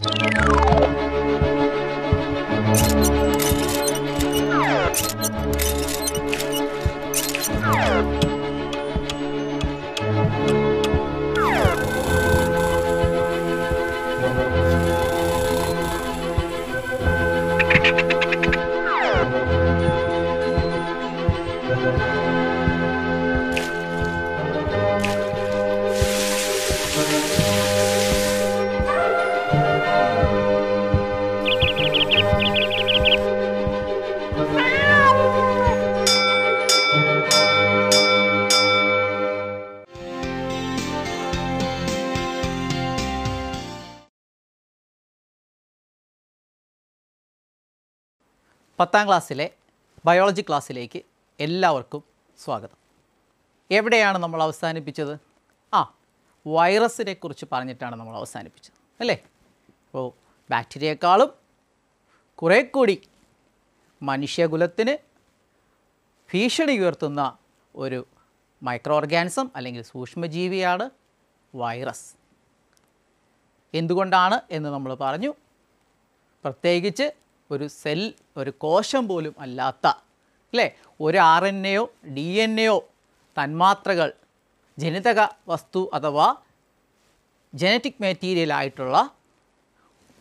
Música പത്താം ക്ലാസ്സിലെ ബയോളജി ക്ലാസ്സിലേക്ക് എല്ലാവർക്കും സ്വാഗതം എവിടെയാണ് നമ്മൾ അവസാനിപ്പിച്ചത് ആ വൈറസിനെ കുറിച്ച് പറഞ്ഞിട്ടാണ് നമ്മൾ അവസാനിപ്പിച്ചത് അല്ലേ അപ്പോൾ ബാക്ടീരിയേക്കാളും കുറേ കൂടി മനുഷ്യകുലത്തിന് ഭീഷണി ഉയർത്തുന്ന ഒരു മൈക്രോ ഓർഗാനിസം അല്ലെങ്കിൽ സൂക്ഷ്മജീവിയാണ് വൈറസ് എന്തുകൊണ്ടാണ് എന്ന് നമ്മൾ പറഞ്ഞു പ്രത്യേകിച്ച് ഒരു സെൽ ഒരു കോശം പോലും അല്ലാത്ത അല്ലേ ഒരു ആർ എൻ എയോ ഡി എൻ എയോ തന്മാത്രകൾ ജനിതക വസ്തു അഥവാ ജനറ്റിക് മെറ്റീരിയൽ ആയിട്ടുള്ള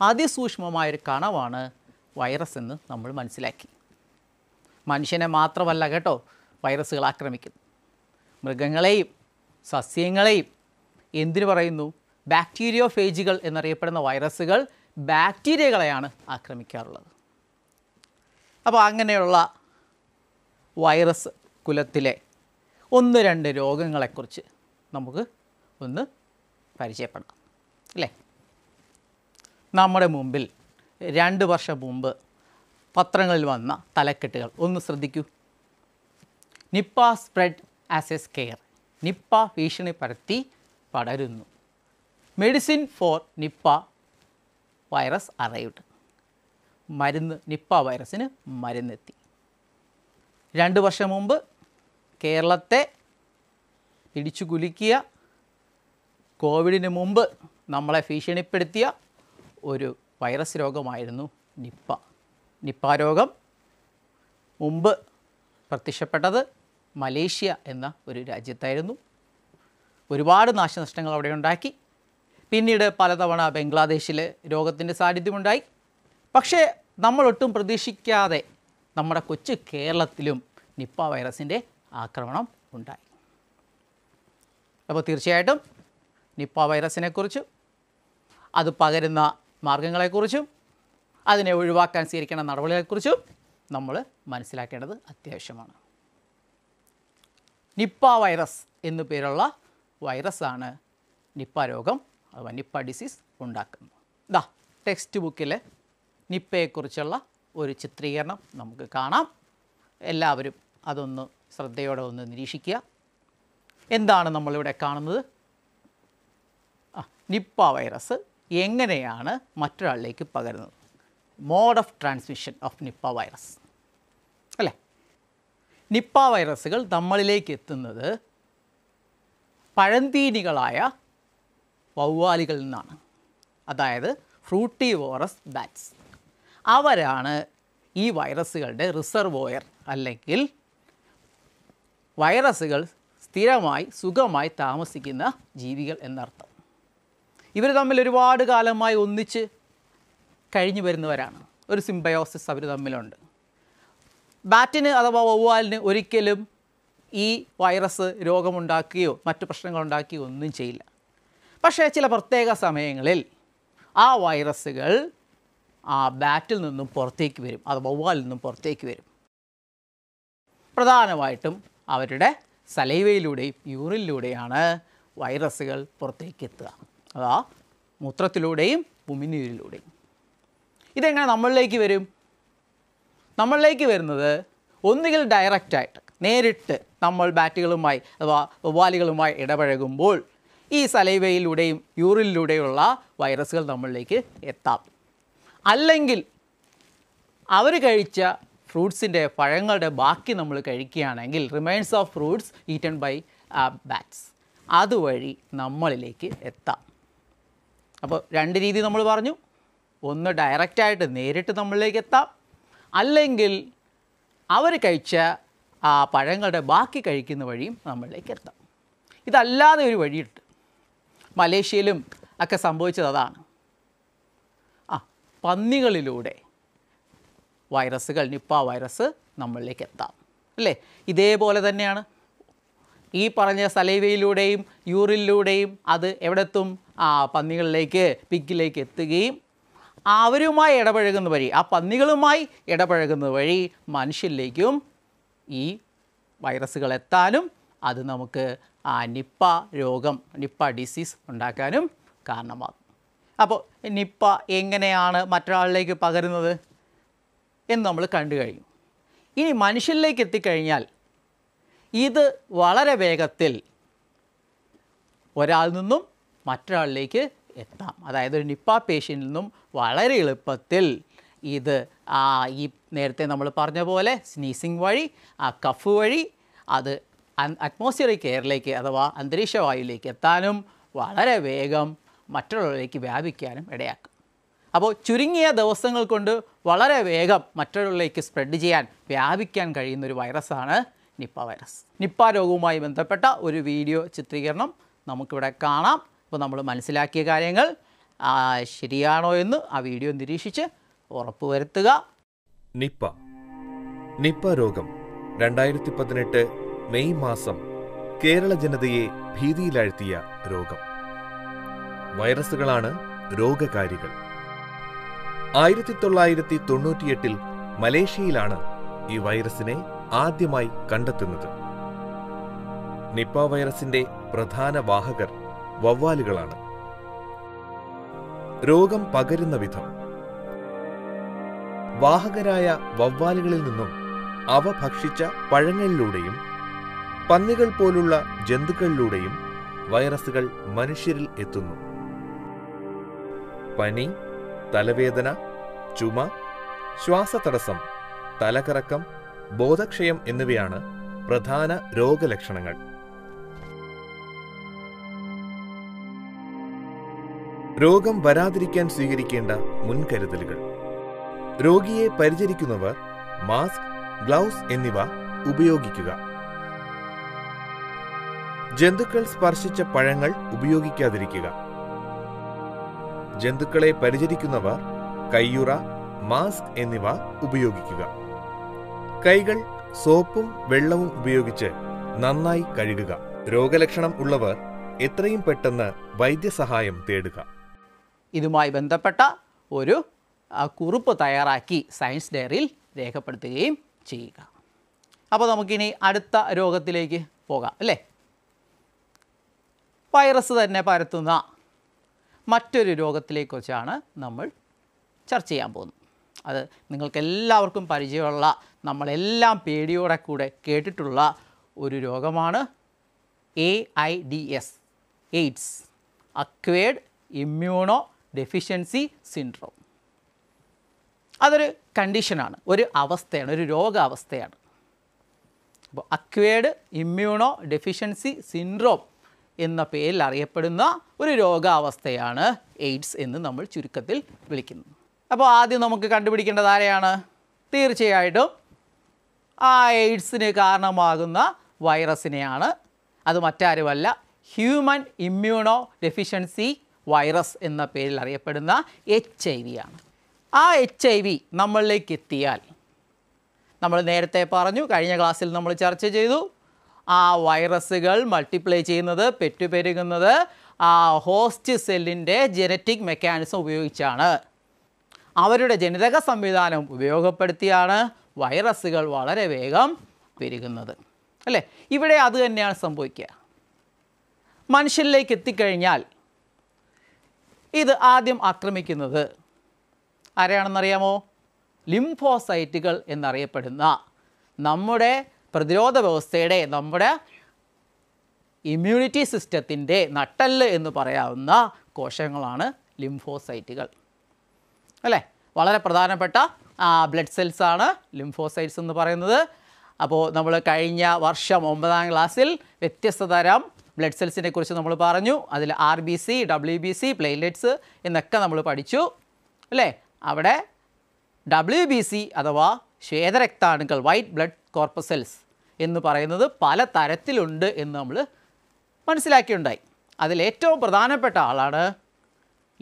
അതിസൂക്ഷ്മമായൊരു കണവാണ് വൈറസ് എന്ന് നമ്മൾ മനസ്സിലാക്കി മനുഷ്യനെ മാത്രമല്ല കേട്ടോ വൈറസുകൾ ആക്രമിക്കുന്നു മൃഗങ്ങളെയും സസ്യങ്ങളെയും എന്തിനു പറയുന്നു ബാക്ടീരിയോ ഫേജുകൾ എന്നറിയപ്പെടുന്ന വൈറസുകൾ ബാക്ടീരിയകളെയാണ് ആക്രമിക്കാറുള്ളത് അപ്പോൾ അങ്ങനെയുള്ള വൈറസ് കുലത്തിലെ ഒന്ന് രണ്ട് രോഗങ്ങളെക്കുറിച്ച് നമുക്ക് ഒന്ന് പരിചയപ്പെടാം അല്ലേ നമ്മുടെ മുമ്പിൽ രണ്ട് വർഷം മുമ്പ് പത്രങ്ങളിൽ വന്ന തലക്കെട്ടുകൾ ഒന്ന് ശ്രദ്ധിക്കൂ Nipah spread as a scare Nipah ഭീഷണി പരത്തി പടരുന്നു medicine for Nipah virus arrived മരുന്ന് നിപ്പ വൈറസിന് മരുന്നെത്തി രണ്ട് വർഷം മുമ്പ് കേരളത്തെ പിടിച്ചു കുലുക്കിയ കോവിഡിന് മുമ്പ് നമ്മളെ ഭീഷണിപ്പെടുത്തിയ ഒരു വൈറസ് രോഗമായിരുന്നു നിപ്പ നിപ്പ രോഗം മുമ്പ് പ്രത്യക്ഷപ്പെട്ടത് മലേഷ്യ എന്ന ഒരു രാജ്യത്തായിരുന്നു ഒരുപാട് നാശനഷ്ടങ്ങൾ അവിടെ ഉണ്ടാക്കി പിന്നീട് പലതവണ ബംഗ്ലാദേശിൽ രോഗത്തിൻ്റെ സാന്നിധ്യമുണ്ടായി പക്ഷേ നമ്മളൊട്ടും പ്രതീക്ഷിക്കാതെ നമ്മുടെ കൊച്ചു കേരളത്തിലും നിപ്പ വൈറസിൻ്റെ ആക്രമണം ഉണ്ടായി അപ്പോൾ തീർച്ചയായിട്ടും നിപ്പ വൈറസിനെക്കുറിച്ചും അത് പകരുന്ന മാർഗങ്ങളെക്കുറിച്ചും അതിനെ ഒഴിവാക്കാൻ സ്വീകരിക്കേണ്ട നടപടികളെക്കുറിച്ചും നമ്മൾ മനസ്സിലാക്കേണ്ടത് അത്യാവശ്യമാണ് നിപ്പ വൈറസ് എന്നു പേരുള്ള വൈറസാണ് നിപ്പ രോഗം അഥവാ നിപ്പ ഡിസീസ് ഉണ്ടാക്കുന്നത് ഇതാ ടെക്സ്റ്റ് ബുക്കിൽ നിപ്പയെക്കുറിച്ചുള്ള ഒരു ചിത്രീകരണം നമുക്ക് കാണാം എല്ലാവരും അതൊന്ന് ശ്രദ്ധയോടെ ഒന്ന് നിരീക്ഷിക്കുക എന്താണ് നമ്മളിവിടെ കാണുന്നത് നിപ്പ വൈറസ് എങ്ങനെയാണ് മറ്റൊരാളിലേക്ക് പകരുന്നത് mode of transmission of Nipah virus അല്ലേ നിപ്പ വൈറസുകൾ നമ്മളിലേക്ക് എത്തുന്നത് പഴന്തീനികളായ വവ്വാലികളിൽ നിന്നാണ് അതായത് ഫ്രൂട്ടി വോറസ് ബാറ്റ്സ് അവരാണ് ഈ വൈറസുകളുടെ റിസർവോയർ അല്ലെങ്കിൽ വൈറസുകൾ സ്ഥിരമായി സുഖമായി താമസിക്കുന്ന ജീവികൾ എന്നർത്ഥം ഇവർ തമ്മിൽ ഒരുപാട് കാലമായി ഒന്നിച്ച് കഴിഞ്ഞു വരുന്നവരാണ് ഒരു സിംബയോസിസ് അവർ തമ്മിലുണ്ട് ബാറ്റിന് അഥവാ ഒവ്വാലിന് ഒരിക്കലും ഈ വൈറസ് രോഗമുണ്ടാക്കുകയോ മറ്റു പ്രശ്നങ്ങളുണ്ടാക്കുകയോ ഒന്നും ചെയ്യില്ല പക്ഷേ ചില പ്രത്യേക സമയങ്ങളിൽ ആ വൈറസുകൾ ആ ബാറ്റിൽ നിന്നും പുറത്തേക്ക് വരും അത് വവ്വാലിൽ നിന്നും പുറത്തേക്ക് വരും പ്രധാനമായിട്ടും അവരുടെ സലൈവയിലൂടെയും യൂറിനിലൂടെയാണ് വൈറസുകൾ പുറത്തേക്ക് എത്തുക അതാ മൂത്രത്തിലൂടെയും ഉമിനീരിലൂടെയും ഇതെങ്ങനെ നമ്മളിലേക്ക് വരും നമ്മളിലേക്ക് വരുന്നത് ഒന്നുകിൽ ഡയറക്റ്റായിട്ട് നേരിട്ട് നമ്മൾ ബാറ്റുകളുമായി അഥവാ വവ്വാലികളുമായി ഇടപഴകുമ്പോൾ ഈ സലൈവയിലൂടെയും യൂറിനിലൂടെയുള്ള വൈറസുകൾ നമ്മളിലേക്ക് എത്താം അല്ലെങ്കിൽ അവർ കഴിച്ച ഫ്രൂട്ട്സിൻ്റെ പഴങ്ങളുടെ ബാക്കി നമ്മൾ കഴിക്കുകയാണെങ്കിൽ remains of fruits eaten by bats അതുവഴി നമ്മളിലേക്ക് എത്താം അപ്പോൾ രണ്ട് രീതി നമ്മൾ പറഞ്ഞു ഒന്ന് ഡയറക്റ്റായിട്ട് നേരിട്ട് നമ്മളിലേക്ക് എത്താം അല്ലെങ്കിൽ അവർ കഴിച്ച ആ പഴങ്ങളുടെ ബാക്കി കഴിക്കുന്ന വഴിയും നമ്മളിലേക്ക് എത്താം ഇതല്ലാതെ ഒരു വഴിയുണ്ട് മലേഷ്യയിലും ഒക്കെ സംഭവിച്ചത് അതാണ് പന്നികളിലൂടെ വൈറസുകൾ നിപ്പ വൈറസ് നമ്മളിലേക്ക് എത്താം അല്ലേ ഇതേപോലെ തന്നെയാണ് ഈ പറഞ്ഞ സലൈവയിലൂടെയും യൂറിലൂടെയും അത് എവിടെത്തും ആ പന്നികളിലേക്ക് പിക്കിലേക്ക് എത്തുകയും അവരുമായി ഇടപഴകുന്ന വഴി ആ പന്നികളുമായി ഇടപഴകുന്ന വഴി മനുഷ്യരിലേക്കും ഈ വൈറസുകൾ എത്താനും അത് നമുക്ക് ആ നിപ്പ രോഗം നിപ്പ ഡിസീസ് ഉണ്ടാക്കാനും കാരണമാകും അപ്പോൾ നിപ്പ എങ്ങനെയാണ് മറ്റൊരാളിലേക്ക് പകരുന്നത് എന്ന് നമ്മൾ കണ്ടു കഴിഞ്ഞു ഇനി മനുഷ്യരിലേക്ക് എത്തിക്കഴിഞ്ഞാൽ ഇത് വളരെ വേഗത്തിൽ ഒരാളിൽ നിന്നും മറ്റൊരാളിലേക്ക് എത്താം അതായത് ഒരു നിപ്പ പേഷ്യൻ്റിൽ നിന്നും വളരെ എളുപ്പത്തിൽ ഇത് ആ ഈ നേരത്തെ നമ്മൾ പറഞ്ഞ പോലെ സ്നീസിങ് വഴി ആ കഫ് വഴി അത് അറ്റ്മോസ്ഫിയറിക് എയറിലേക്ക് അഥവാ അന്തരീക്ഷ വായുവിലേക്ക് എത്താനും വളരെ വേഗം മറ്റുള്ളവരിലേക്ക് വ്യാപിക്കാനും ഇടയാക്കും അപ്പോൾ ചുരുങ്ങിയ ദിവസങ്ങൾ കൊണ്ട് വളരെ വേഗം മറ്റുള്ളവരിലേക്ക് സ്പ്രെഡ് ചെയ്യാൻ വ്യാപിക്കാൻ കഴിയുന്ന ഒരു വൈറസാണ് നിപ്പ വൈറസ് നിപ്പ രോഗവുമായി ബന്ധപ്പെട്ട ഒരു വീഡിയോ ചിത്രീകരണം നമുക്കിവിടെ കാണാം അപ്പോൾ നമ്മൾ മനസ്സിലാക്കിയ കാര്യങ്ങൾ ശരിയാണോ എന്ന് ആ വീഡിയോ നിരീക്ഷിച്ച് ഉറപ്പുവരുത്തുക നിപ്പ നിപ്പ രോഗം രണ്ടായിരത്തി പതിനെട്ട് മെയ് മാസം കേരള ജനതയെ ഭീതിയിലാഴ്ത്തിയ രോഗം വൈറസുകളാണ് രോഗകാരികൾ ആയിരത്തി തൊള്ളായിരത്തി തൊണ്ണൂറ്റിയെട്ടിൽ മലേഷ്യയിലാണ് ഈ വൈറസിനെ ആദ്യമായി കണ്ടെത്തുന്നത് നിപ്പ വൈറസിന്റെ പ്രധാന വാഹകർ വവ്വാലുകളാണ് രോഗം പകരുന്ന വിധം വാഹകരായ വവ്വാലുകളിൽ നിന്നും അവ ഭക്ഷിച്ച പഴങ്ങളിലൂടെയും പന്നികൾ പോലുള്ള ജന്തുക്കളിലൂടെയും വൈറസുകൾ മനുഷ്യരിൽ എത്തുന്നു പനി തലവേദന ചുമ ശ്വാസതടസ്സം തലകറക്കം ബോധക്ഷയം എന്നിവയാണ് പ്രധാന രോഗലക്ഷണങ്ങൾ രോഗം വരാതിരിക്കാൻ സ്വീകരിക്കേണ്ട മുൻകരുതലുകൾ രോഗിയെ പരിചരിക്കുന്നവർ മാസ്ക് ഗ്ലൗസ് എന്നിവ ഉപയോഗിക്കുക ജന്തുക്കൾ സ്പർശിച്ച പഴങ്ങൾ ഉപയോഗിക്കാതിരിക്കുക ജന്തുക്കളെ പരിചരിക്കുന്നവർ കയ്യുറ മാസ്ക് എന്നിവ ഉപയോഗിക്കുക കൈകൾ സോപ്പും വെള്ളവും ഉപയോഗിച്ച് നന്നായി കഴുകുക രോഗലക്ഷണം ഉള്ളവർ എത്രയും പെട്ടെന്ന് വൈദ്യസഹായം തേടുക ഇതുമായി ബന്ധപ്പെട്ട ഒരു കുറിപ്പ് തയ്യാറാക്കി സയൻസ് ഡയറിയിൽ രേഖപ്പെടുത്തുകയും ചെയ്യുക അപ്പോൾ നമുക്കിനി അടുത്ത രോഗത്തിലേക്ക് പോകാം അല്ലേ വൈറസ് തന്നെ പരത്തുന്ന മറ്റൊരു രോഗത്തിലേക്ക് നമ്മൾ ചർച്ച ചെയ്യാൻ പോകുന്നത് അത് നിങ്ങൾക്കെല്ലാവർക്കും പരിചയമുള്ള നമ്മളെല്ലാം പേടിയോടെ കൂടെ കേട്ടിട്ടുള്ള ഒരു രോഗമാണ് A I D S AIDS acquired immunodeficiency syndrome അതൊരു കണ്ടീഷനാണ് ഒരു അവസ്ഥയാണ് ഒരു രോഗാവസ്ഥയാണ് അപ്പോൾ അക്വേഡ് ഇമ്മ്യൂണോ ഡെഫിഷ്യൻസി സിൻഡ്രോം എന്ന പേരിൽ അറിയപ്പെടുന്ന ഒരു രോഗാവസ്ഥയാണ് എയ്ഡ്സ് എന്ന് നമ്മൾ ചുരുക്കത്തിൽ വിളിക്കുന്നത് അപ്പോൾ ആദ്യം നമുക്ക് കണ്ടുപിടിക്കേണ്ടത് ആരെയാണ് തീർച്ചയായിട്ടും ആ എയ്ഡ്സിന് കാരണമാകുന്ന വൈറസിനെയാണ് അത് മറ്റാരുമല്ല ഹ്യൂമൻ ഇമ്മ്യൂണോ ഡെഫിഷ്യൻസി വൈറസ് എന്ന പേരിൽ അറിയപ്പെടുന്ന എച്ച് ഐ വി ആണ് ആ എച്ച് ഐ വി നമ്മളിലേക്ക് എത്തിയാൽ നമ്മൾ നേരത്തെ പറഞ്ഞു കഴിഞ്ഞ ക്ലാസ്സിൽ നമ്മൾ ചർച്ച ചെയ്തു ആ വൈറസുകൾ മൾട്ടിപ്ലൈ ചെയ്യുന്നത് പെറ്റുപെരുകുന്നത് ആ ഹോസ്റ്റ് സെല്ലിൻ്റെ ജനറ്റിക് മെക്കാനിസം ഉപയോഗിച്ചാണ് അവരുടെ ജനിതക സംവിധാനം ഉപയോഗപ്പെടുത്തിയാണ് വൈറസുകൾ വളരെ വേഗം പെരുകുന്നത് അല്ലേ ഇവിടെ അത് തന്നെയാണ് സംഭവിക്കുക മനുഷ്യരിലേക്ക് എത്തിക്കഴിഞ്ഞാൽ ഇത് ആദ്യം ആക്രമിക്കുന്നത് ആരെയാണെന്നറിയാമോ ലിംഫോസൈറ്റുകൾ എന്നറിയപ്പെടുന്ന നമ്മുടെ പ്രതിരോധ വ്യവസ്ഥയുടെ നമ്മുടെ ഇമ്മ്യൂണിറ്റി സിസ്റ്റത്തിൻ്റെ നട്ടല്ല് എന്ന് പറയാവുന്ന കോശങ്ങളാണ് ലിംഫോസൈറ്റുകൾ അല്ലേ വളരെ പ്രധാനപ്പെട്ട ബ്ലഡ് സെൽസാണ് ലിംഫോസൈറ്റ്സ് എന്ന് പറയുന്നത് അപ്പോൾ നമ്മൾ കഴിഞ്ഞ വർഷം ഒമ്പതാം ക്ലാസ്സിൽ വ്യത്യസ്ത തരം ബ്ലഡ് സെൽസിനെ കുറിച്ച് നമ്മൾ പറഞ്ഞു അതിൽ R B C W B C platelets എന്നൊക്കെ നമ്മൾ പഠിച്ചു അല്ലേ അവിടെ ഡബ്ല്യു ബി സി അഥവാ ശ്വേതരക്താണുക്കൾ വൈറ്റ് ബ്ലഡ് കോർപ്പസെൽസ് എന്ന് പറയുന്നത് പല തരത്തിലുണ്ട് എന്ന് നമ്മൾ മനസ്സിലാക്കിയുണ്ടായി അതിലേറ്റവും പ്രധാനപ്പെട്ട ആളാണ്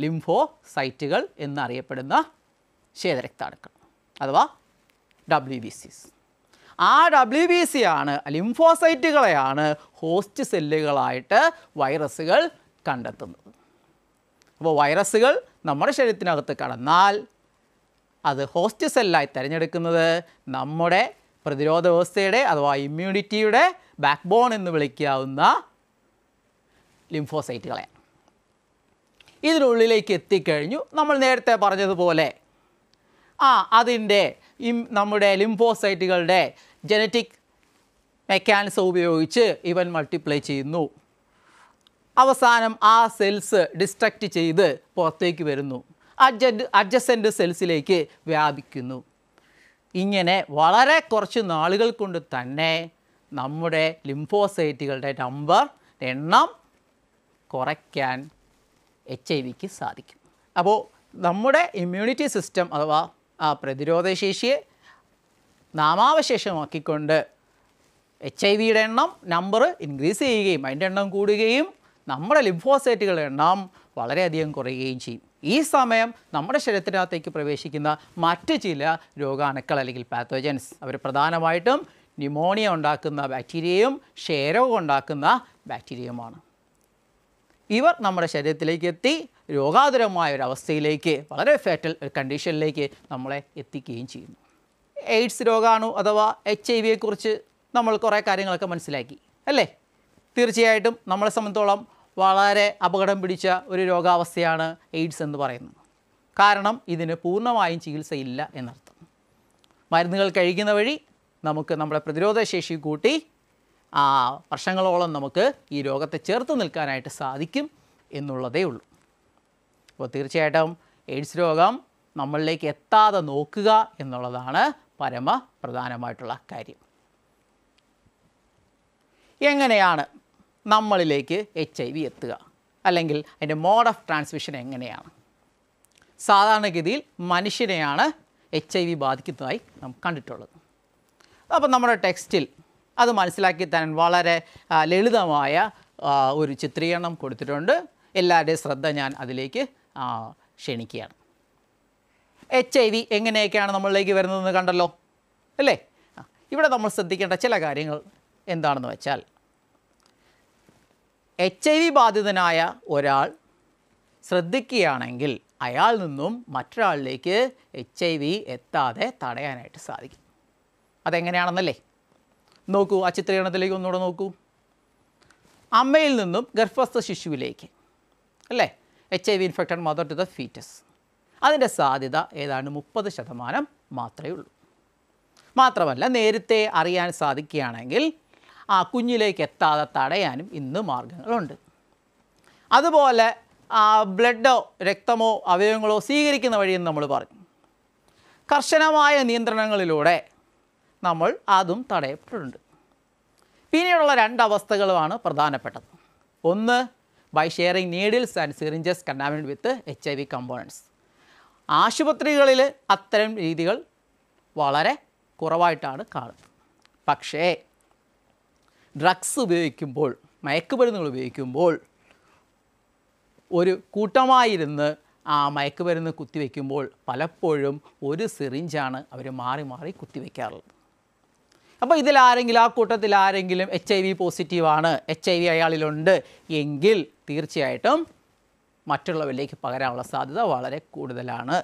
ലിംഫോസൈറ്റുകൾ എന്നറിയപ്പെടുന്ന ശ്വേതരക്താണുക്കൾ അഥവാ ഡബ്ല്യു ബി സിസ് ആ ഡബ്ല്യു ബി സി ആണ് ലിംഫോസൈറ്റുകളെയാണ് ഹോസ്റ്റ് സെല്ലുകളായിട്ട് വൈറസുകൾ കണ്ടെത്തുന്നത് അപ്പോൾ വൈറസുകൾ നമ്മുടെ ശരീരത്തിനകത്ത് കടന്നാൽ അത് ഹോസ്റ്റ് സെല്ലായി തിരഞ്ഞെടുക്കുന്നത് നമ്മുടെ പ്രതിരോധ വ്യവസ്ഥയുടെ അഥവാ ഇമ്മ്യൂണിറ്റിയുടെ ബാക്ക് ബോൺ എന്ന് വിളിക്കാവുന്ന ലിംഫോസൈറ്റുകളെ ഇതിനുള്ളിലേക്ക് എത്തിക്കഴിഞ്ഞു നമ്മൾ നേരത്തെ പറഞ്ഞതുപോലെ ആ അതിൻ്റെ നമ്മുടെ ലിംഫോസൈറ്റുകളുടെ ജനറ്റിക് മെക്കാനിസം ഉപയോഗിച്ച് ഇവൻ മൾട്ടിപ്ലൈ ചെയ്യുന്നു അവസാനം ആ സെൽസ് ഡിസ്ട്രക്റ്റ് ചെയ്ത് പുറത്തേക്ക് വരുന്നു അഡ്ജൻ്റ് അഡ്ജസൻ്റ് സെൽസിലേക്ക് വ്യാപിക്കുന്നു ഇങ്ങനെ വളരെ കുറച്ച് നാളുകൾ കൊണ്ട് തന്നെ നമ്മുടെ ലിംഫോസൈറ്റുകളുടെ നമ്പർ എണ്ണം കുറയ്ക്കാൻ എച്ച് ഐ വിക്ക് സാധിക്കും അപ്പോൾ നമ്മുടെ ഇമ്മ്യൂണിറ്റി സിസ്റ്റം അഥവാ ആ പ്രതിരോധശേഷിയെ നാമാവശേഷമാക്കിക്കൊണ്ട് എച്ച് ഐ വിയുടെ എണ്ണം നമ്പർ ഇൻക്രീസ് ചെയ്യുകയും അതിൻ്റെ എണ്ണം കൂടുകയും നമ്മുടെ ലിംഫോസൈറ്റുകളുടെ എണ്ണം വളരെയധികം കുറയുകയും ചെയ്യും ഈ സമയം നമ്മുടെ ശരീരത്തിനകത്തേക്ക് പ്രവേശിക്കുന്ന മറ്റ് ചില രോഗാണുക്കൾ അല്ലെങ്കിൽ പാത്തോജൻസ് അവർ പ്രധാനമായിട്ടും ന്യൂമോണിയ ഉണ്ടാക്കുന്ന ബാക്ടീരിയയും ക്ഷയരോഗം ഉണ്ടാക്കുന്ന ബാക്ടീരിയയുമാണ് ഇവർ നമ്മുടെ ശരീരത്തിലേക്ക് എത്തി രോഗാതുരമായ അവസ്ഥയിലേക്ക് വളരെ ഫേറ്റൽ ഒരു കണ്ടീഷനിലേക്ക് നമ്മളെ എത്തിക്കുകയും ചെയ്യുന്നു എയ്ഡ്സ് രോഗാണു അഥവാ എച്ച് ഐ വിയെക്കുറിച്ച് നമ്മൾ കുറേ കാര്യങ്ങളൊക്കെ മനസ്സിലാക്കി അല്ലേ തീർച്ചയായിട്ടും നമ്മളെ സംബന്ധിച്ചോളം വളരെ അപകടം പിടിച്ച ഒരു രോഗാവസ്ഥയാണ് എയ്ഡ്സ് എന്ന് പറയുന്നത് കാരണം ഇതിന് പൂർണ്ണമായും ചികിത്സയില്ല എന്നർത്ഥം മരുന്നുകൾ കഴിക്കുന്ന വഴി നമുക്ക് നമ്മുടെ പ്രതിരോധശേഷി കൂട്ടി ആ വർഷങ്ങളോളം നമുക്ക് ഈ രോഗത്തെ ചേർത്ത് നിൽക്കാനായിട്ട് സാധിക്കും എന്നുള്ളതേ ഉള്ളൂ അപ്പോൾ തീർച്ചയായിട്ടും എയ്ഡ്സ് രോഗം നമ്മളിലേക്ക് എത്താതെ നോക്കുക എന്നുള്ളതാണ് പരമ പ്രധാനമായിട്ടുള്ള കാര്യം എങ്ങനെയാണ് നമ്മളിലേക്ക് എച്ച് ഐ വി എത്തുക അല്ലെങ്കിൽ അതിൻ്റെ മോഡ് ഓഫ് ട്രാൻസ്മിഷൻ എങ്ങനെയാണ് സാധാരണഗതിയിൽ മനുഷ്യനെയാണ് എച്ച് ഐ വി ബാധിക്കുന്നതായി നാം കണ്ടിട്ടുള്ളത് അപ്പോൾ നമ്മുടെ ടെക്സ്റ്റിൽ അത് മനസ്സിലാക്കി തരാൻ വളരെ ലളിതമായ ഒരു ചിത്രീകരണം കൊടുത്തിട്ടുണ്ട് എല്ലാവരുടെയും ശ്രദ്ധ ഞാൻ അതിലേക്ക് ക്ഷണിക്കുകയാണ് എച്ച് ഐ വി എങ്ങനെയൊക്കെയാണ് നമ്മളിലേക്ക് വരുന്നതെന്ന് കണ്ടല്ലോ അല്ലേ ഇവിടെ നമ്മൾ ശ്രദ്ധിക്കേണ്ട ചില കാര്യങ്ങൾ എന്താണെന്ന് വെച്ചാൽ എച്ച് ഐ വി ബാധിതനായ ഒരാൾ ശ്രദ്ധിക്കുകയാണെങ്കിൽ അയാൾ നിന്നും മറ്റൊരാളിലേക്ക് എച്ച് ഐ വി എത്താതെ തടയാനായിട്ട് സാധിക്കും അതെങ്ങനെയാണെന്നല്ലേ നോക്കൂ ആ ചിത്രീകരണത്തിലേക്ക് ഒന്നുകൂടെ നോക്കൂ അമ്മയിൽ നിന്നും ഗർഭസ്ഥ ശിശുവിലേക്ക് അല്ലേ H I V infected mother to the foetus അതിൻ്റെ സാധ്യത ഏതാണ്ട് മുപ്പത് ശതമാനം മാത്രമേ ഉള്ളൂ മാത്രമല്ല നേരത്തെ അറിയാൻ സാധിക്കുകയാണെങ്കിൽ ആ കുഞ്ഞിലേക്ക് എത്താതെ തടയാനും ഇന്ന് മാർഗങ്ങളുണ്ട് അതുപോലെ ബ്ലഡോ രക്തമോ അവയവങ്ങളോ സ്വീകരിക്കുന്ന വഴിയെന്ന് നമ്മൾ പറഞ്ഞു കർശനമായ നിയന്ത്രണങ്ങളിലൂടെ നമ്മൾ അതും തടയപ്പെട്ടിട്ടുണ്ട് പിന്നീടുള്ള രണ്ട് പ്രധാനപ്പെട്ടത് ഒന്ന് by sharing needles and syringes contaminated with H I V components ആശുപത്രികളിൽ അത്തരം രീതികൾ വളരെ കുറവായിട്ടാണ് കാണുന്നത് പക്ഷേ ഡ്രഗ്സ് ഉപയോഗിക്കുമ്പോൾ മയക്കുമരുന്നുകൾ ഉപയോഗിക്കുമ്പോൾ ഒരു കൂട്ടമായിരുന്ന് ആ മയക്കുമരുന്ന് കുത്തിവെക്കുമ്പോൾ പലപ്പോഴും ഒരു സിറിഞ്ചാണ് അവർ മാറി മാറി കുത്തിവെക്കാറുള്ളത് അപ്പോൾ ഇതിലാരെങ്കിലും ആ കൂട്ടത്തിൽ ആരെങ്കിലും എച്ച് ഐ വി പോസിറ്റീവാണ് എച്ച് ഐ വി അയാളിലുണ്ട് എങ്കിൽ തീർച്ചയായിട്ടും മറ്റുള്ളവരിലേക്ക് പകരാനുള്ള സാധ്യത വളരെ കൂടുതലാണ്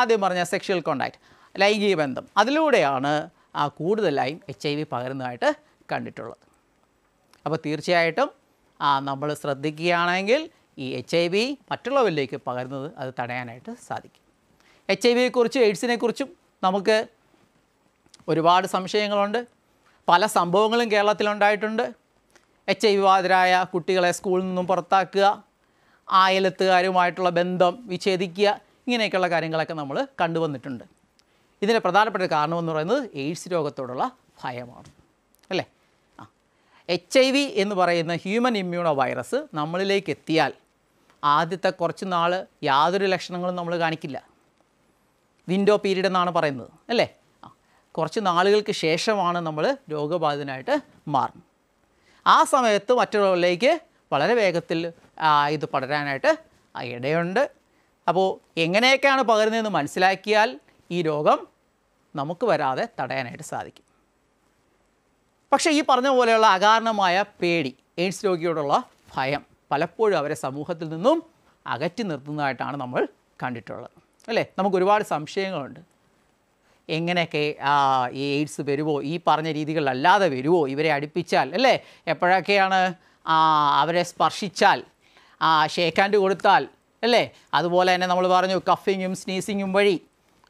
ആദ്യം പറഞ്ഞ സെക്ഷൽ കോണ്ടാക്ട് ലൈംഗിക ബന്ധം അതിലൂടെയാണ് കൂടുതലായും എച്ച് ഐ വി പകരുന്നതായിട്ട് കണ്ടിട്ടുള്ളത് അപ്പോൾ തീർച്ചയായിട്ടും ആ നമ്മൾ ശ്രദ്ധിക്കുകയാണെങ്കിൽ ഈ എച്ച് ഐ വി മറ്റുള്ളവരിലേക്ക് പകരുന്നത് അത് തടയാനായിട്ട് സാധിക്കും എച്ച് ഐ വിയെക്കുറിച്ചും എയ്ഡ്സിനെക്കുറിച്ചും നമുക്ക് ഒരുപാട് സംശയങ്ങളുണ്ട് പല സംഭവങ്ങളും കേരളത്തിലുണ്ടായിട്ടുണ്ട് എച്ച് ഐ വിവാദരായ കുട്ടികളെ സ്കൂളിൽ നിന്നും പുറത്താക്കുക ആയലത്തുകാരുമായിട്ടുള്ള ബന്ധം വിച്ഛേദിക്കുക ഇങ്ങനെയൊക്കെയുള്ള കാര്യങ്ങളൊക്കെ നമ്മൾ കണ്ടുവന്നിട്ടുണ്ട് ഇതിൻ്റെ പ്രധാനപ്പെട്ട കാരണമെന്ന് പറയുന്നത് എയ്ഡ്സ് രോഗത്തോടുള്ള ഭയമാണ് അല്ലേ ആ എച്ച് ഐ വി എന്ന് പറയുന്ന ഹ്യൂമൻ ഇമ്മ്യൂണോ വൈറസ് നമ്മളിലേക്ക് എത്തിയാൽ ആദ്യത്തെ കുറച്ച് നാൾ യാതൊരു ലക്ഷണങ്ങളും നമ്മൾ കാണിക്കില്ല വിൻഡോ പീരീഡ് എന്നാണ് പറയുന്നത് അല്ലേ ആ കുറച്ച് നാളുകൾക്ക് ശേഷമാണ് നമ്മൾ രോഗബാധിതനായിട്ട് മാറുന്നത് ആ സമയത്ത് മറ്റുള്ളവരിലേക്ക് വളരെ വേഗത്തിൽ ഇത് പടരാനായിട്ട് ഇടയുണ്ട് അപ്പോൾ എങ്ങനെയൊക്കെയാണ് പകരുന്നതെന്ന് മനസ്സിലാക്കിയാൽ ഈ രോഗം നമുക്ക് വരാതെ തടയാനായിട്ട് സാധിക്കും പക്ഷേ ഈ പറഞ്ഞ പോലെയുള്ള അകാരണമായ പേടി എയ്ഡ്സ് രോഗിയോടുള്ള ഭയം പലപ്പോഴും അവരെ സമൂഹത്തിൽ നിന്നും അകറ്റി നിർത്തുന്നതായിട്ടാണ് നമ്മൾ കണ്ടിട്ടുള്ളത് അല്ലേ നമുക്ക് ഒരുപാട് സംശയങ്ങളുണ്ട് എങ്ങനെയൊക്കെ ഈ എയ്ഡ്സ് വരുമോ ഈ പറഞ്ഞ രീതികളിലല്ലാതെ വരുമോ ഇവരെ അടുപ്പിച്ചാൽ അല്ലേ എപ്പോഴൊക്കെയാണ് അവരെ സ്പർശിച്ചാൽ ഷേക്കാൻഡ് കൊടുത്താൽ അല്ലേ അതുപോലെ തന്നെ നമ്മൾ പറഞ്ഞു കഫിങ്ങും സ്നീസിങ്ങും വഴി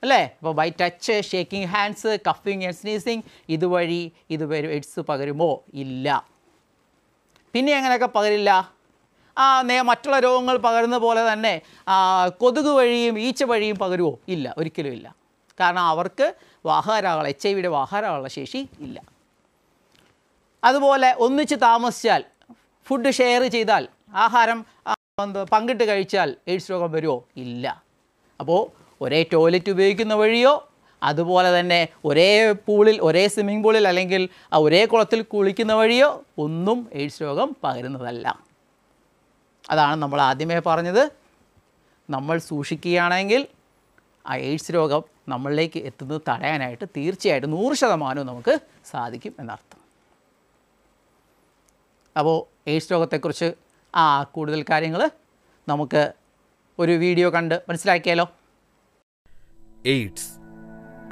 അല്ലേ അപ്പോൾ ബൈ ടച്ച് ഷേക്കിംഗ് ഹാൻഡ്സ് കഫിങ് ആൻഡ് സ്നീസിങ് ഇതുവഴി ഇതുവരെ എഡ്സ് പകരുമോ ഇല്ല പിന്നെ എങ്ങനെയൊക്കെ പകരില്ല ആ നേ മറ്റുള്ള രോഗങ്ങൾ പകരുന്ന പോലെ തന്നെ കൊതുക് വഴിയും ഈച്ച വഴിയും പകരുമോ ഇല്ല ഒരിക്കലും ഇല്ല കാരണം അവർക്ക് വാഹാരാകാനുള്ള എച്ച് ഐ വിയുടെ വാഹാരാകാനുള്ള ശേഷി ഇല്ല അതുപോലെ ഒന്നിച്ച് താമസിച്ചാൽ ഫുഡ് ഷെയർ ചെയ്താൽ ആഹാരം പങ്കിട്ട് കഴിച്ചാൽ എയ്ഡ്സ് രോഗം വരുമോ ഇല്ല അപ്പോൾ ഒരേ ടോയ്ലറ്റ് ഉപയോഗിക്കുന്ന വഴിയോ അതുപോലെ തന്നെ ഒരേ പൂളിൽ ഒരേ സ്വിമ്മിംഗ് പൂളിൽ അല്ലെങ്കിൽ ഒരേ കുളത്തിൽ കുളിക്കുന്ന വഴിയോ ഒന്നും എയ്ഡ്സ് രോഗം പകരുന്നതല്ല അതാണ് നമ്മൾ ആദ്യമേ പറഞ്ഞത് നമ്മൾ സൂക്ഷിക്കുകയാണെങ്കിൽ ആ എയ്ഡ്സ് രോഗം നമ്മളിലേക്ക് എത്തുന്നത് തടയാനായിട്ട് തീർച്ചയായിട്ടും നൂറ് ശതമാനവും നമുക്ക് സാധിക്കും എന്നർത്ഥം അപ്പോൾ എയ്ഡ്സ് രോഗത്തെക്കുറിച്ച് ആ കൂടുതൽ കാര്യങ്ങൾ നമുക്ക് ഒരു വീഡിയോ കണ്ട് മനസ്സിലാക്കിയാലോ AIDS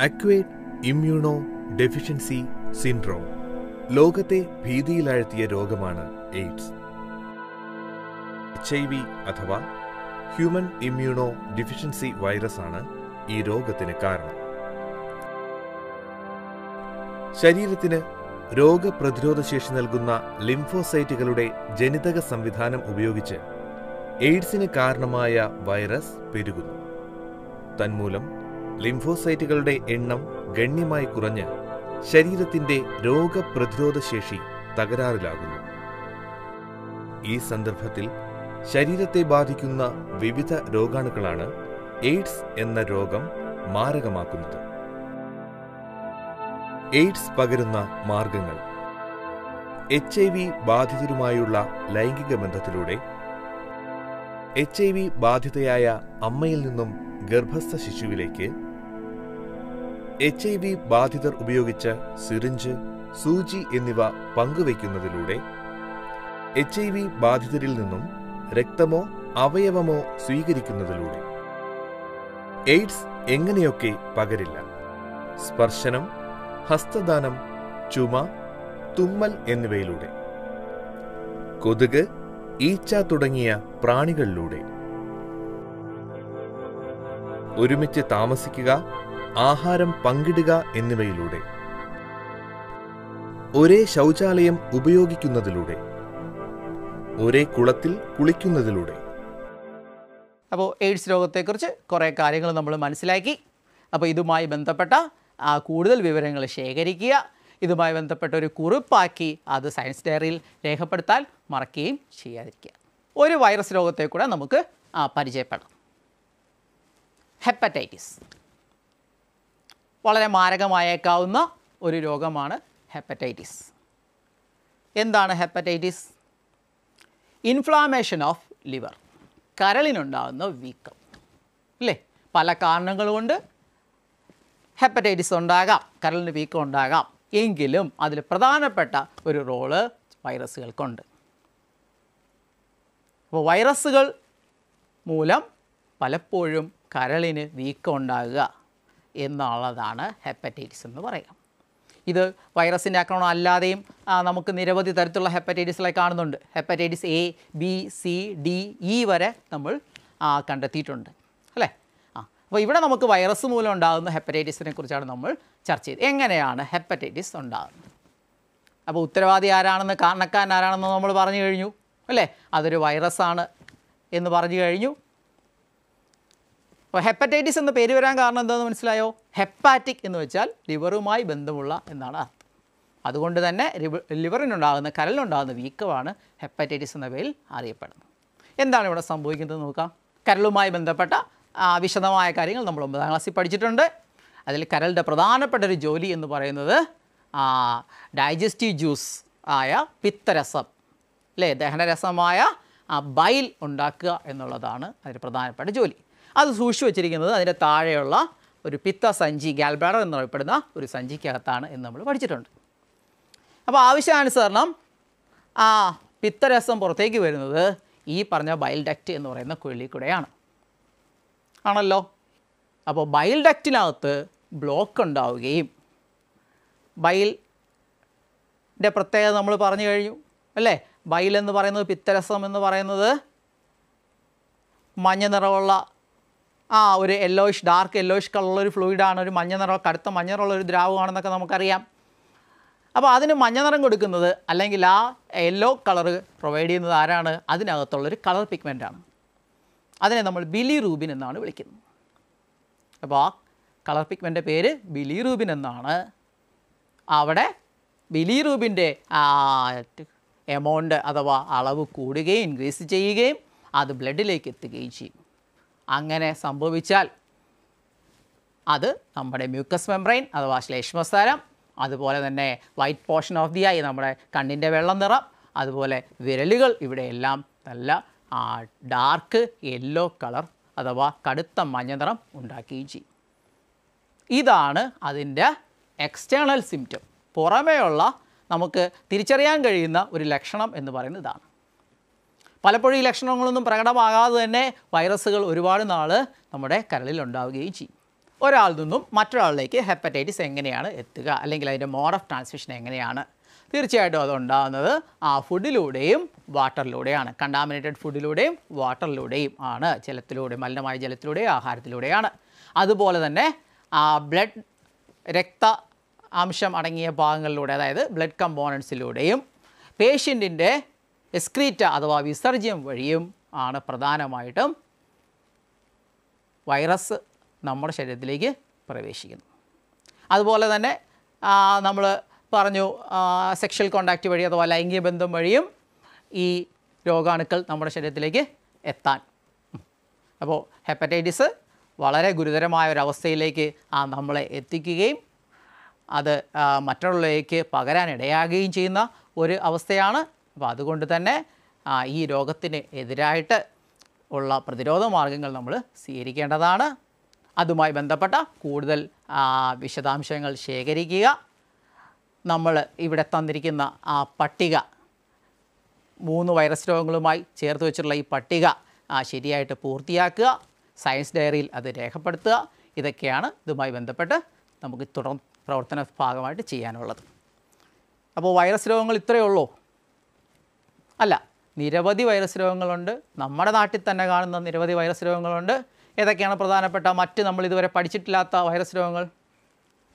acquired immunodeficiency syndrome ലോകത്തെ ഭീതിയിലാഴ്ത്തിയ രോഗമാണ് എയ്ഡ്സ് എച്ച് ഐ വി അഥവാ ഹ്യൂമൻ ഇമ്മ്യൂണോ ഡെഫിഷ്യൻസി വൈറസ് ആണ് ഈ രോഗത്തിന് കാരണം ശരീരത്തിന് ശേഷി നൽകുന്ന ലിംഫോസൈറ്റുകളുടെ ജനിതക സംവിധാനം ഉപയോഗിച്ച് എയ്ഡ്സിന് കാരണമായ വൈറസ് പെരുകുന്നു തന്മൂലം ലിംഫോസൈറ്റുകളുടെ എണ്ണം ഗണ്യമായി കുറഞ്ഞ് ശരീരത്തിന്റെ രോഗപ്രതിരോധ ശേഷി തകരാറിലാകുന്നു ഈ സന്ദർഭത്തിൽ ശരീരത്തെ ബാധിക്കുന്ന വിവിധ രോഗാണുക്കളാണ് എയ്ഡ്സ് എന്ന രോഗം മാരകമാക്കുന്നത് എയ്ഡ്സ് പകരുന്ന മാർഗങ്ങൾ എച്ച് ഐ വി ബാധിതരുമായുള്ള ലൈംഗിക ബന്ധത്തിലൂടെ എച്ച് ഐ വി ബാധിതയായ അമ്മയിൽ നിന്നും ഗർഭസ്ഥ ശിശുവിലേക്ക് എച്ച് ഐ വി ബാധിതർ ഉപയോഗിച്ച സിറിഞ്ച് സൂചി എന്നിവ പങ്കുവയ്ക്കുന്നതിലൂടെ എച്ച് ഐ വി ബാധിതരിൽ നിന്നും രക്തമോ അവയവമോ സ്വീകരിക്കുന്നതിലൂടെ എയ്ഡ്സ് എങ്ങനെയൊക്കെ പകരില്ല സ്പർശനം ഹസ്തദാനം ചുമ തുമ്മൽ എന്നിവയിലൂടെ കൊതുക് ഈച്ച തുടങ്ങിയ പ്രാണികളിലൂടെ ഒരുമിച്ച് താമസിക്കുക ആഹാരം പങ്കിടുക എന്നിവയിലൂടെ ഒരേ ശൗചാലയം ഉപയോഗിക്കുന്നതിലൂടെ ഒരേ കുളത്തിൽ കുളിക്കുന്നതിലൂടെ അപ്പോൾ എയ്ഡ്സ് രോഗത്തെക്കുറിച്ച് കുറേ കാര്യങ്ങൾ നമ്മൾ മനസ്സിലാക്കി അപ്പോൾ ഇതുമായി ബന്ധപ്പെട്ട ആ കൂടുതൽ വിവരങ്ങൾ ശേഖരിക്കുക ഇതുമായി ബന്ധപ്പെട്ട ഒരു കുറിപ്പാക്കി അത് സയൻസ് ഡയറിയിൽ രേഖപ്പെടുത്താൻ മറക്കുകയും ചെയ്യാതിരിക്കുക ഒരു വൈറസ് രോഗത്തെ കൂടെ നമുക്ക് പരിചയപ്പെടാം ഹെപ്പറ്റൈറ്റിസ് വളരെ മാരകമായേക്കാവുന്ന ഒരു രോഗമാണ് ഹെപ്പറ്റൈറ്റിസ് എന്താണ് ഹെപ്പറ്റൈറ്റിസ് ഇൻഫ്ലാമേഷൻ ഓഫ് ലിവർ കരളിനുണ്ടാകുന്ന വീക്കം അല്ലേ പല കാരണങ്ങൾ കൊണ്ട് ഹെപ്പറ്റൈറ്റിസ് ഉണ്ടാകാം കരളിന് വീക്കം ഉണ്ടാകാം എങ്കിലും അതിൽ പ്രധാനപ്പെട്ട ഒരു റോള് വൈറസുകൾക്കുണ്ട് അപ്പോൾ വൈറസുകൾ മൂലം പലപ്പോഴും കരളിന് വീക്കം ഉണ്ടാകുക എന്നുള്ളതാണ് ഹെപ്പറ്റൈറ്റിസ് എന്ന് പറയുക ഇത് വൈറസിൻ്റെ ആക്രമണം അല്ലാതെയും നമുക്ക് നിരവധി തരത്തിലുള്ള ഹെപ്പറ്റൈറ്റിസുകളെ കാണുന്നുണ്ട് hepatitis A B C D E വരെ നമ്മൾ കണ്ടെത്തിയിട്ടുണ്ട് അല്ലേ ആ അപ്പോൾ ഇവിടെ നമുക്ക് വൈറസ് മൂലം ഉണ്ടാകുന്ന ഹെപ്പറ്റൈറ്റിസിനെ കുറിച്ചാണ് നമ്മൾ ചർച്ച ചെയ്തത് എങ്ങനെയാണ് ഹെപ്പറ്റൈറ്റിസ് ഉണ്ടാകുന്നത് അപ്പോൾ ഉത്തരവാദി ആരാണെന്ന് കാരണക്കാരൻ ആരാണെന്ന് നമ്മൾ പറഞ്ഞു കഴിഞ്ഞു അല്ലേ അതൊരു വൈറസാണ് എന്ന് പറഞ്ഞു കഴിഞ്ഞു അപ്പോൾ ഹെപ്പറ്റൈറ്റിസ് എന്ന പേര് വരാൻ കാരണം എന്താണെന്ന് മനസ്സിലായോ ഹെപ്പാറ്റിക് എന്ന് വെച്ചാൽ ലിവറുമായി ബന്ധമുള്ള എന്നാണ് അർത്ഥം അതുകൊണ്ട് തന്നെ ലിവറിനുണ്ടാകുന്ന കരലിനുണ്ടാകുന്ന വീക്കമാണ് ഹെപ്പറ്റൈറ്റിസ് എന്ന പേരിൽ അറിയപ്പെടുന്നത് എന്താണ് ഇവിടെ സംഭവിക്കുന്നത് നോക്കാം കരളുമായി ബന്ധപ്പെട്ട വിശദമായ കാര്യങ്ങൾ നമ്മൾ ഒമ്പതാം ക്ലാസ്സിൽ പഠിച്ചിട്ടുണ്ട് അതിൽ കരളുടെ പ്രധാനപ്പെട്ട ഒരു ജോലി എന്ന് പറയുന്നത് ഡൈജസ്റ്റീവ് ജ്യൂസ് ആയ പിത്തരസം അല്ലേ ദഹനരസമായ ബൈൽ ഉണ്ടാക്കുക എന്നുള്ളതാണ് അതിന് പ്രധാനപ്പെട്ട ജോലി അത് സൂക്ഷിച്ചു വെച്ചിരിക്കുന്നത് അതിൻ്റെ താഴെയുള്ള ഒരു പിത്ത സഞ്ചി ഗാൽബ്ലാഡർ എന്നറിയപ്പെടുന്ന ഒരു സഞ്ചിക്കകത്താണ് എന്ന് നമ്മൾ പഠിച്ചിട്ടുണ്ട് അപ്പോൾ ആവശ്യാനുസരണം ആ പിത്തരസം പുറത്തേക്ക് വരുന്നത് ഈ പറഞ്ഞ ബൈൽ ഡക്റ്റ് എന്ന് പറയുന്ന കുഴലിൽ കൂടെയാണ് ആണല്ലോ അപ്പോൾ ബൈൽ ഡക്റ്റിനകത്ത് ബ്ലോക്ക് ഉണ്ടാവുകയും ബൈലിൻ്റെ പ്രത്യേകത നമ്മൾ പറഞ്ഞു കഴിഞ്ഞു അല്ലേ ബൈൽ എന്ന് പറയുന്നത് പിത്തരസം എന്ന് പറയുന്നത് മഞ്ഞ നിറമുള്ള ആ ഒരു യെല്ലോയിഷ് ഡാർക്ക് യെല്ലോയിഷ് കളറുള്ള ഒരു ഫ്ലൂയിഡാണ് ഒരു മഞ്ഞ നിറം കടുത്ത മഞ്ഞ നിറമുള്ള ഒരു ദ്രാവകമാണെന്നൊക്കെ നമുക്കറിയാം അപ്പോൾ അതിന് മഞ്ഞ നിറം കൊടുക്കുന്നത് അല്ലെങ്കിൽ ആ യെല്ലോ കളറ് പ്രൊവൈഡ് ചെയ്യുന്നത് ആരാണ് അതിനകത്തുള്ളൊരു കളർ പിഗ്മെൻ്റാണ് അതിനെ നമ്മൾ ബിലി റൂബിൻ എന്നാണ് വിളിക്കുന്നത് അപ്പോൾ ആ കളർ പിഗ്മെൻ്റെ പേര് ബിലി റൂബിൻ എന്നാണ് അവിടെ ബിലി റൂബിൻ്റെ എമൗണ്ട് അഥവാ അളവ് കൂടുകയും ഇൻക്രീസ് ചെയ്യുകയും അത് ബ്ലഡിലേക്ക് എത്തുകയും ചെയ്യും അങ്ങനെ സംഭവിച്ചാൽ അത് നമ്മുടെ മ്യൂക്കസ് മെംബ്രെയിൻ അഥവാ ശ്ലേഷ്മസ്തരം അതുപോലെ തന്നെ white portion of the eye നമ്മുടെ കണ്ണിൻ്റെ വെള്ളം നിറം അതുപോലെ വിരലുകൾ ഇവിടെയെല്ലാം നല്ല ഡാർക്ക് യെല്ലോ കളർ അഥവാ കടുത്ത മഞ്ഞ നിറം ഉണ്ടാക്കുകയും ചെയ്യും ഇതാണ് അതിൻ്റെ എക്സ്റ്റേണൽ സിംറ്റം പുറമേയുള്ള നമുക്ക് തിരിച്ചറിയാൻ കഴിയുന്ന ഒരു ലക്ഷണം എന്ന് പറയുന്നത് ഇതാണ് പലപ്പോഴും ഈ ലക്ഷണങ്ങളൊന്നും പ്രകടമാകാതെ തന്നെ വൈറസുകൾ ഒരുപാട് നാൾ നമ്മുടെ കരളിൽ ഉണ്ടാവുകയും ചെയ്യും ഒരാളിൽ നിന്നും മറ്റൊരാളിലേക്ക് ഹെപ്പറ്റൈറ്റിസ് എങ്ങനെയാണ് എത്തുക അല്ലെങ്കിൽ അതിൻ്റെ മോഡ് ഓഫ് ട്രാൻസ്മിഷൻ എങ്ങനെയാണ് തീർച്ചയായിട്ടും അത് ആ ഫുഡിലൂടെയും വാട്ടറിലൂടെയാണ് കണ്ടാമിനേറ്റഡ് ഫുഡിലൂടെയും വാട്ടറിലൂടെയും ആണ് ജലത്തിലൂടെ മലിനമായ ജലത്തിലൂടെയും ആഹാരത്തിലൂടെയാണ് അതുപോലെ തന്നെ ആ ബ്ലഡ് രക്ത അംശം അടങ്ങിയ ഭാഗങ്ങളിലൂടെ അതായത് ബ്ലഡ് കമ്പോണൻസിലൂടെയും പേഷ്യൻറ്റിൻ്റെ എസ്ക്രീറ്റ അഥവാ വിസർജ്യം വഴിയും ആണ് പ്രധാനമായിട്ടും വൈറസ് നമ്മുടെ ശരീരത്തിലേക്ക് പ്രവേശിക്കുന്നത് അതുപോലെ തന്നെ നമ്മൾ പറഞ്ഞു സെക്ഷൽ കോണ്ടാക്റ്റ് വഴി അഥവാ ലൈംഗിക ബന്ധം വഴിയും ഈ രോഗാണുക്കൾ നമ്മുടെ ശരീരത്തിലേക്ക് എത്താൻ അപ്പോൾ ഹെപ്പറ്റൈറ്റിസ് വളരെ ഗുരുതരമായ ഒരവസ്ഥയിലേക്ക് ആ നമ്മളെ എത്തിക്കുകയും അത് മറ്റുള്ളവരിലേക്ക് പകരാനിടയാകുകയും ചെയ്യുന്ന ഒരു അവസ്ഥയാണ് അപ്പോൾ അതുകൊണ്ട് തന്നെ ഈ രോഗത്തിന് എതിരായിട്ട് ഉള്ള പ്രതിരോധ മാർഗങ്ങൾ നമ്മൾ സ്വീകരിക്കേണ്ടതാണ് അതുമായി ബന്ധപ്പെട്ട കൂടുതൽ വിശദാംശങ്ങൾ ശേഖരിക്കുക നമ്മൾ ഇവിടെ തന്നിരിക്കുന്ന ആ പട്ടിക മൂന്ന് വൈറസ് രോഗങ്ങളുമായി ചേർത്ത് വെച്ചിട്ടുള്ള ഈ പട്ടിക ശരിയായിട്ട് പൂർത്തിയാക്കുക സയൻസ് ഡയറിയിൽ അത് രേഖപ്പെടുത്തുക ഇതൊക്കെയാണ് ഇതുമായി ബന്ധപ്പെട്ട് നമുക്ക് തുടർ പ്രവർത്തന ഭാഗമായിട്ട് ചെയ്യാനുള്ളത് അപ്പോൾ വൈറസ് രോഗങ്ങൾ ഇത്രയേ ഉള്ളൂ അല്ല നിരവധി വൈറസ് രോഗങ്ങളുണ്ട് നമ്മുടെ നാട്ടിൽ തന്നെ കാണുന്ന നിരവധി വൈറസ് രോഗങ്ങളുണ്ട് ഏതൊക്കെയാണ് പ്രധാനപ്പെട്ട മറ്റ് നമ്മൾ ഇതുവരെ പഠിച്ചിട്ടില്ലാത്ത വൈറസ് രോഗങ്ങൾ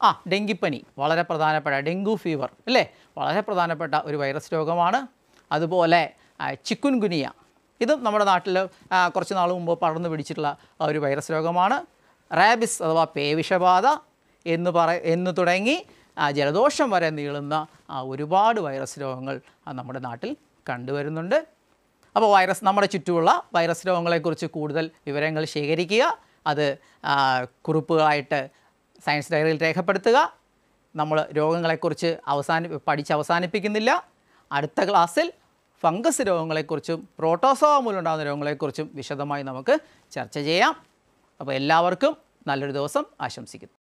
ആ ഡെങ്കിപ്പനി വളരെ പ്രധാനപ്പെട്ട ഡെങ്കു ഫീവർ അല്ലേ വളരെ പ്രധാനപ്പെട്ട ഒരു വൈറസ് രോഗമാണ് അതുപോലെ ചിക്കുൻ ഗുനിയ ഇതും നമ്മുടെ നാട്ടിൽ കുറച്ച് നാൾ മുമ്പ് പടർന്നു പിടിച്ചിട്ടുള്ള ഒരു വൈറസ് രോഗമാണ് റാബിസ് അഥവാ പേവിഷബാധ എന്ന് പറ എന്ന് തുടങ്ങി ജലദോഷം വരെ നീളുന്ന ഒരുപാട് വൈറസ് രോഗങ്ങൾ നമ്മുടെ നാട്ടിൽ കണ്ടുവരുന്നുണ്ട് അപ്പോൾ വൈറസ് നമ്മുടെ ചുറ്റുമുള്ള വൈറസ് രോഗങ്ങളെക്കുറിച്ച് കൂടുതൽ വിവരങ്ങൾ ശേഖരിക്കുക അത് കുറിപ്പുകളായിട്ട് സയൻസ് ഡയറിയിൽ രേഖപ്പെടുത്തുക നമ്മൾ രോഗങ്ങളെക്കുറിച്ച് അവസാനി പഠിച്ച് അവസാനിപ്പിക്കുന്നില്ല അടുത്ത ക്ലാസ്സിൽ ഫംഗസ് രോഗങ്ങളെക്കുറിച്ചും പ്രോട്ടോസോവ മൂലമുണ്ടാകുന്ന രോഗങ്ങളെക്കുറിച്ചും വിശദമായി നമുക്ക് ചർച്ച ചെയ്യാം അപ്പോൾ എല്ലാവർക്കും നല്ലൊരു ദിവസം ആശംസിക്കുന്നു